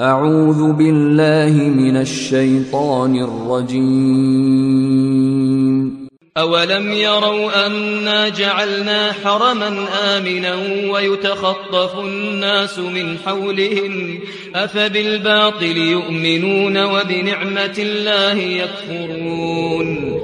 أعوذ بالله من الشيطان الرجيم أولم يروا أنا جعلنا حرما آمنا ويتخطف الناس من حولهم أفبالباطل يؤمنون وبنعمة الله يكفرون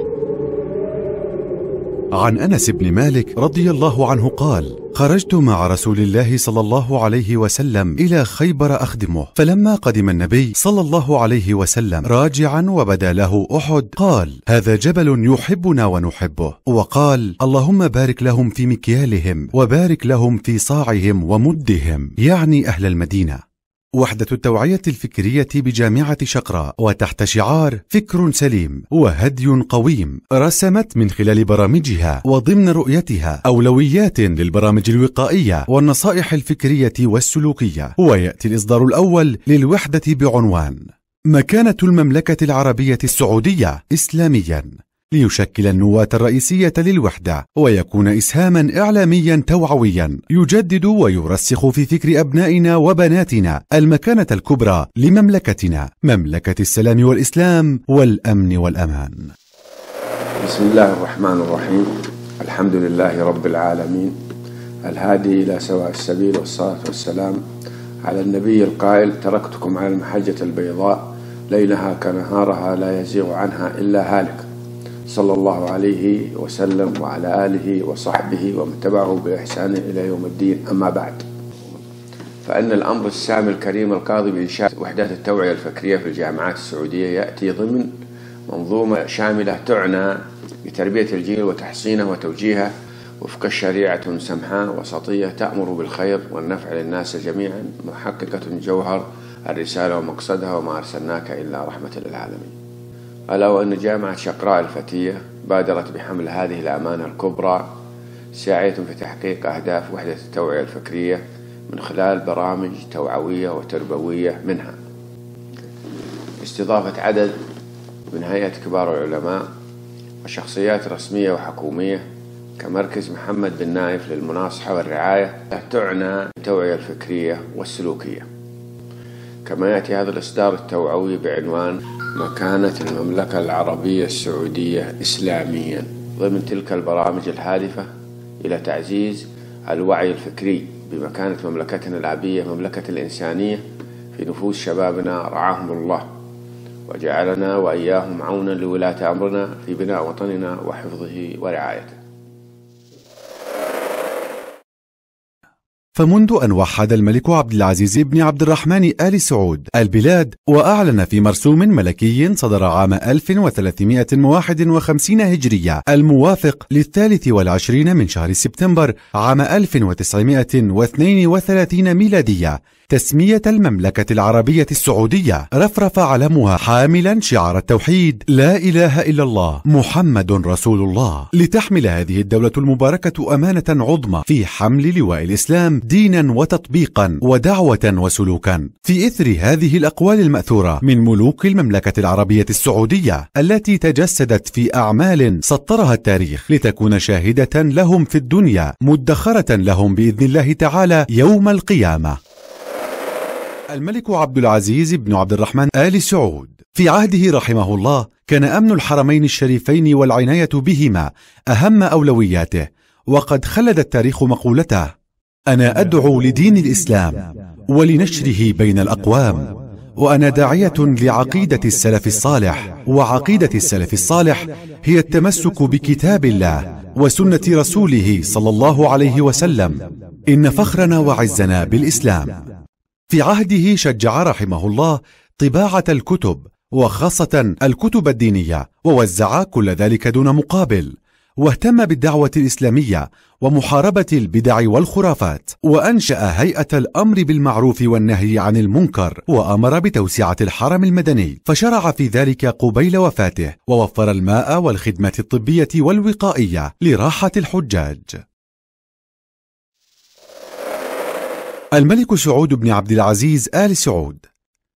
عن أنس بن مالك رضي الله عنه قال خرجت مع رسول الله صلى الله عليه وسلم إلى خيبر أخدمه فلما قدم النبي صلى الله عليه وسلم راجعا وبدا له أحد قال هذا جبل يحبنا ونحبه وقال اللهم بارك لهم في مكيالهم وبارك لهم في صاعهم ومدهم يعني أهل المدينة وحدة التوعية الفكرية بجامعة شقراء وتحت شعار فكر سليم وهدي قويم رسمت من خلال برامجها وضمن رؤيتها أولويات للبرامج الوقائية والنصائح الفكرية والسلوكية ويأتي الإصدار الأول للوحدة بعنوان مكانة المملكة العربية السعودية إسلامياً ليشكل النواة الرئيسية للوحدة ويكون إسهاما إعلاميا توعويا يجدد ويرسخ في فكر أبنائنا وبناتنا المكانة الكبرى لمملكتنا مملكة السلام والإسلام والأمن والأمان بسم الله الرحمن الرحيم الحمد لله رب العالمين الهادي إلى سواء السبيل والصلاة والسلام على النبي القائل تركتكم على المحجة البيضاء ليلها كنهارها لا يزيغ عنها إلا هالك صلى الله عليه وسلم وعلى آله وصحبه ومن تبعه بإحسان إلى يوم الدين أما بعد فإن الأمر السامي الكريم القاضي بإنشاء وحدات التوعية الفكرية في الجامعات السعودية يأتي ضمن منظومة شاملة تعنى بتربية الجيل وتحصينه وتوجيهه وفق شريعة سمحاء وسطية تأمر بالخير والنفع للناس جميعا محققة جوهر الرسالة ومقصدها وما أرسلناك إلا رحمة للعالمين ألا وأن جامعة شقراء الفتية بادرت بحمل هذه الأمانة الكبرى ساعية في تحقيق أهداف وحدة التوعية الفكرية من خلال برامج توعوية وتربوية منها استضافة عدد من هيئة كبار العلماء وشخصيات رسمية وحكومية كمركز محمد بن نايف للمناصحة والرعاية تعنى التوعية الفكرية والسلوكية كما يأتي هذا الإصدار التوعوي بعنوان مكانة المملكة العربية السعودية إسلاميا ضمن تلك البرامج الهادفة إلى تعزيز الوعي الفكري بمكانة مملكتنا العربية مملكة الإنسانية في نفوس شبابنا رعاهم الله وجعلنا وإياهم عونا لولاة أمرنا في بناء وطننا وحفظه ورعايته فمنذ أن وحد الملك عبد العزيز بن عبد الرحمن آل سعود البلاد وأعلن في مرسوم ملكي صدر عام 1351 هجرية الموافق للثالث والعشرين من شهر سبتمبر عام 1932 ميلادية تسمية المملكة العربية السعودية رفرف علمها حاملا شعار التوحيد لا إله إلا الله محمد رسول الله لتحمل هذه الدولة المباركة أمانة عظمى في حمل لواء الإسلام دينا وتطبيقا ودعوة وسلوكا في إثر هذه الأقوال المأثورة من ملوك المملكة العربية السعودية التي تجسدت في أعمال سطرها التاريخ لتكون شاهدة لهم في الدنيا مدخرة لهم بإذن الله تعالى يوم القيامة الملك عبد العزيز بن عبد الرحمن آل سعود في عهده رحمه الله كان أمن الحرمين الشريفين والعناية بهما أهم أولوياته وقد خلد التاريخ مقولته أنا أدعو لدين الإسلام ولنشره بين الأقوام وأنا داعية لعقيدة السلف الصالح وعقيدة السلف الصالح هي التمسك بكتاب الله وسنة رسوله صلى الله عليه وسلم إن فخرنا وعزنا بالإسلام في عهده شجع رحمه الله طباعة الكتب وخاصة الكتب الدينية ووزع كل ذلك دون مقابل واهتم بالدعوة الإسلامية ومحاربة البدع والخرافات وأنشأ هيئة الأمر بالمعروف والنهي عن المنكر وأمر بتوسعة الحرم المدني فشرع في ذلك قبيل وفاته ووفر الماء والخدمة الطبية والوقائية لراحة الحجاج الملك سعود بن عبد العزيز آل سعود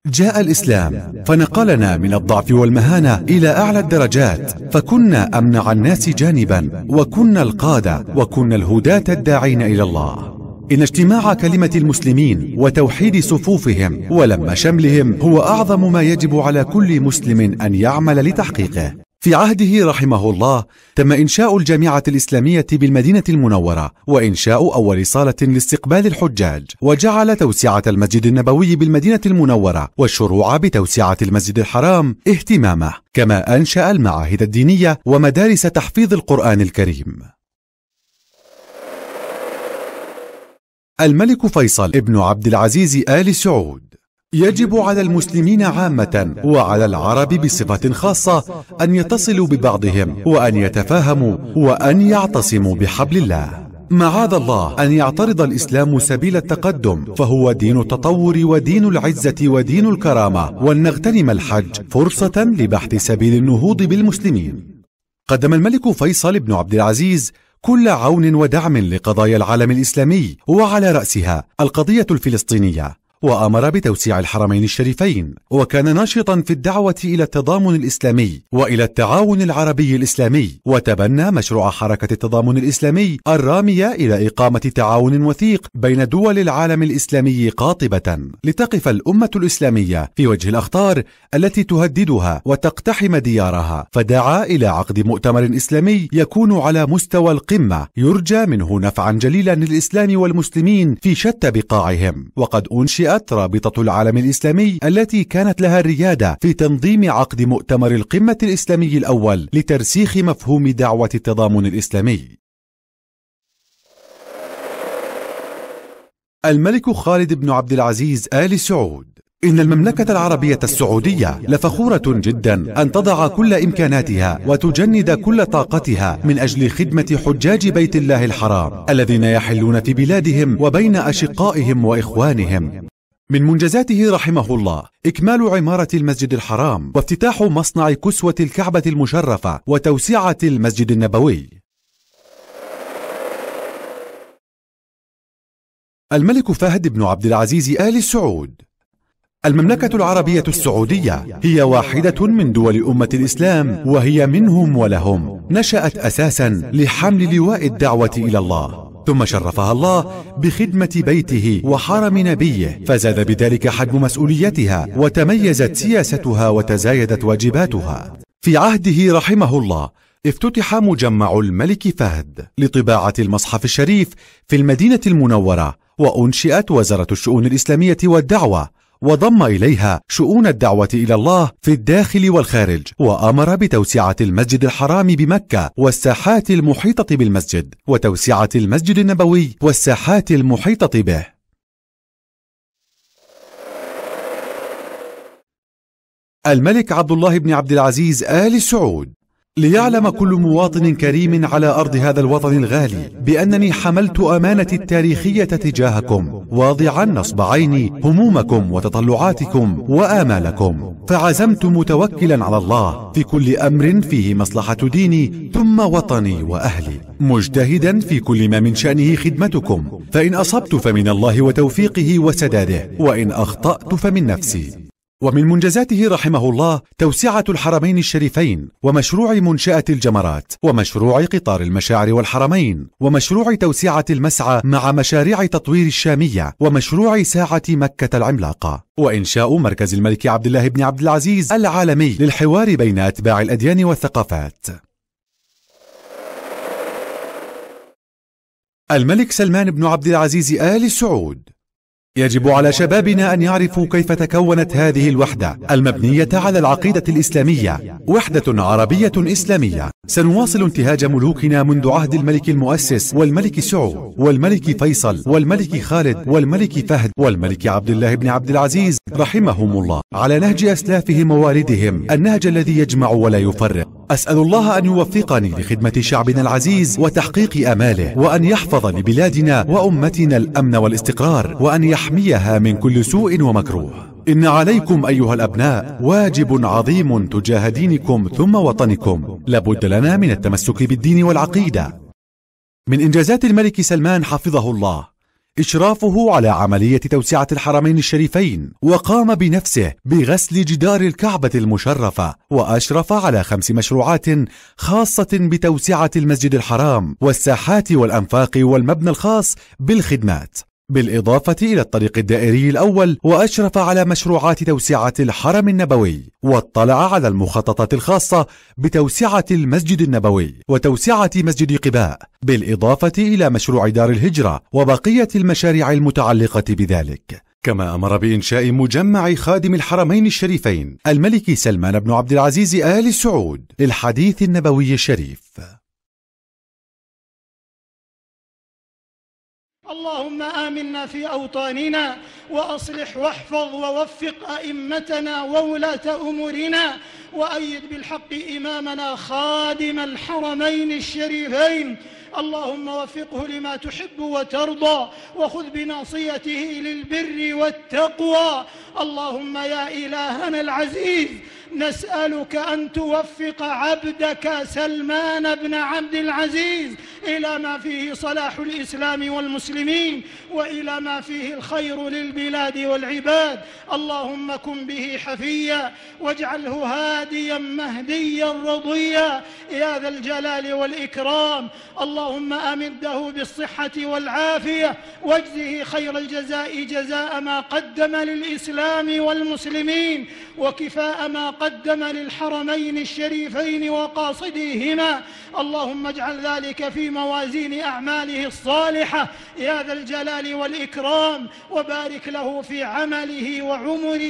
جاء الإسلام فنقلنا من الضعف والمهانة إلى أعلى الدرجات فكنا أمنع الناس جانبا وكنا القادة وكنا الهداة الداعين إلى الله إن اجتماع كلمة المسلمين وتوحيد صفوفهم ولم شملهم هو أعظم ما يجب على كل مسلم أن يعمل لتحقيقه في عهده رحمه الله تم إنشاء الجامعة الإسلامية بالمدينة المنورة وإنشاء أول صالة لاستقبال الحجاج وجعل توسعة المسجد النبوي بالمدينة المنورة والشروع بتوسعة المسجد الحرام اهتمامه كما أنشأ المعاهد الدينية ومدارس تحفيظ القرآن الكريم الملك فيصل ابن عبد العزيز آل سعود يجب على المسلمين عامة وعلى العرب بصفة خاصة أن يتصلوا ببعضهم وأن يتفاهموا وأن يعتصموا بحبل الله. معاذ الله أن يعترض الإسلام سبيل التقدم فهو دين التطور ودين العزة ودين الكرامة ولنغتنم الحج فرصة لبحث سبيل النهوض بالمسلمين. قدم الملك فيصل بن عبد العزيز كل عون ودعم لقضايا العالم الاسلامي وعلى راسها القضيه الفلسطينيه وأمر بتوسيع الحرمين الشريفين وكان ناشطا في الدعوة إلى التضامن الإسلامي وإلى التعاون العربي الإسلامي وتبنى مشروع حركة التضامن الإسلامي الرامية إلى إقامة تعاون وثيق بين دول العالم الإسلامي قاطبة لتقف الأمة الإسلامية في وجه الأخطار التي تهددها وتقتحم ديارها فدعا إلى عقد مؤتمر إسلامي يكون على مستوى القمة يرجى منه نفعا جليلا للإسلام والمسلمين في شتى بقاعهم وقد أنشئ بدأت رابطة العالم الإسلامي التي كانت لها الريادة في تنظيم عقد مؤتمر القمة الإسلامي الأول لترسيخ مفهوم دعوة التضامن الإسلامي الملك خالد بن عبد العزيز آل سعود إن المملكة العربية السعودية لفخورة جدا أن تضع كل إمكاناتها وتجند كل طاقتها من أجل خدمة حجاج بيت الله الحرام الذين يحلون في بلادهم وبين أشقائهم وإخوانهم من منجزاته رحمه الله إكمال عمارة المسجد الحرام وافتتاح مصنع كسوة الكعبة المشرفة وتوسعة المسجد النبوي الملك فهد بن عبد العزيز آل سعود المملكة العربية السعودية هي واحدة من دول أمة الإسلام وهي منهم ولهم نشأت أساسا لحمل لواء الدعوة إلى الله ثم شرفها الله بخدمة بيته وحرم نبيه فزاد بذلك حجم مسؤوليتها وتميزت سياستها وتزايدت واجباتها في عهده رحمه الله افتتح مجمع الملك فهد لطباعة المصحف الشريف في المدينة المنورة وأنشئت وزارة الشؤون الإسلامية والدعوة وضم إليها شؤون الدعوة إلى الله في الداخل والخارج وأمر بتوسعة المسجد الحرام بمكة والساحات المحيطة بالمسجد وتوسعة المسجد النبوي والساحات المحيطة به الملك عبد الله بن عبد العزيز آل سعود ليعلم كل مواطن كريم على أرض هذا الوطن الغالي بأنني حملت أمانتي التاريخية تجاهكم واضعا نصب عيني همومكم وتطلعاتكم وآمالكم فعزمت متوكلا على الله في كل أمر فيه مصلحة ديني ثم وطني وأهلي مجتهدا في كل ما من شأنه خدمتكم فإن أصبت فمن الله وتوفيقه وسداده وإن أخطأت فمن نفسي ومن منجزاته رحمه الله توسعة الحرمين الشريفين ومشروع منشأة الجمرات ومشروع قطار المشاعر والحرمين ومشروع توسعة المسعى مع مشاريع تطوير الشامية ومشروع ساعة مكة العملاقة وإنشاء مركز الملك عبد الله بن عبد العزيز العالمي للحوار بين أتباع الأديان والثقافات الملك سلمان بن عبد العزيز آل سعود يجب على شبابنا أن يعرفوا كيف تكونت هذه الوحدة المبنية على العقيدة الإسلامية وحدة عربية إسلامية سنواصل انتهاج ملوكنا منذ عهد الملك المؤسس والملك سعود والملك فيصل والملك خالد والملك فهد والملك عبد الله بن عبد العزيز رحمهم الله على نهج أسلافهم ووالدهم النهج الذي يجمع ولا يفرق أسأل الله أن يوفقني لخدمة شعبنا العزيز وتحقيق أماله وأن يحفظ لبلادنا وأمتنا الأمن والاستقرار وأن يحفظ لتحميها من كل سوء ومكروه إن عليكم أيها الأبناء واجب عظيم تجاه دينكم ثم وطنكم لابد لنا من التمسك بالدين والعقيدة من إنجازات الملك سلمان حفظه الله إشرافه على عملية توسعة الحرمين الشريفين وقام بنفسه بغسل جدار الكعبة المشرفة وأشرف على خمس مشروعات خاصة بتوسعة المسجد الحرام والساحات والأنفاق والمبنى الخاص بالخدمات بالإضافة إلى الطريق الدائري الأول وأشرف على مشروعات توسعة الحرم النبوي واطلع على المخططات الخاصة بتوسعة المسجد النبوي وتوسعة مسجد قباء بالإضافة إلى مشروع دار الهجرة وبقية المشاريع المتعلقة بذلك كما أمر بإنشاء مجمع خادم الحرمين الشريفين الملك سلمان بن عبد العزيز آل سعود للحديث النبوي الشريف اللهم آمنا في أوطاننا وأصلح واحفظ ووفق أئمتنا وولاة أمورنا وأيد بالحق إمامنا خادم الحرمين الشريفين اللهم وفقه لما تحب وترضى وخذ بناصيته للبر والتقوى اللهم يا إلهنا العزيز نسألك أن توفق عبدك سلمان بن عبد العزيز إلى ما فيه صلاح الإسلام والمسلمين وإلى ما فيه الخير للبلاد والعباد اللهم كن به حفيا واجعله هاديا مهديا رضيا يا ذا الجلال والإكرام اللهم أمده بالصحة والعافية واجزه خير الجزاء جزاء ما قدم للإسلام والمسلمين وكفاء ما تقدم للحرمين الشريفين وقاصديهما اللهم اجعل ذلك في موازين أعماله الصالحة يا ذا الجلال والإكرام وبارك له في عمله وعمره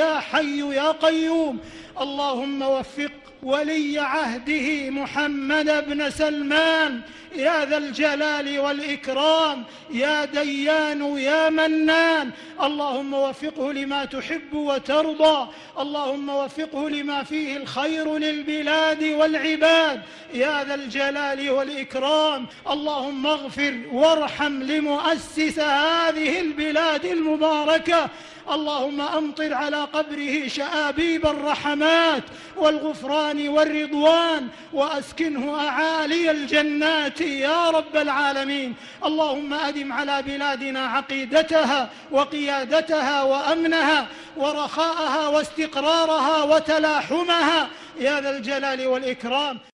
يا حي يا قيوم اللهم وفقه ولي عهده محمد بن سلمان يا ذا الجلال والإكرام يا ديان يا منان اللهم وفقه لما تحب وترضى اللهم وفقه لما فيه الخير للبلاد والعباد يا ذا الجلال والإكرام اللهم اغفر وارحم لمؤسس هذه البلاد المباركة اللهم أمطر على قبره شآبيب الرحمات والغفران والرضوان وأسكنه أعالي الجنات يا رب العالمين اللهم أدم على بلادنا عقيدتها وقيادتها وأمنها ورخاءها واستقرارها وتلاحمها يا ذا الجلال والإكرام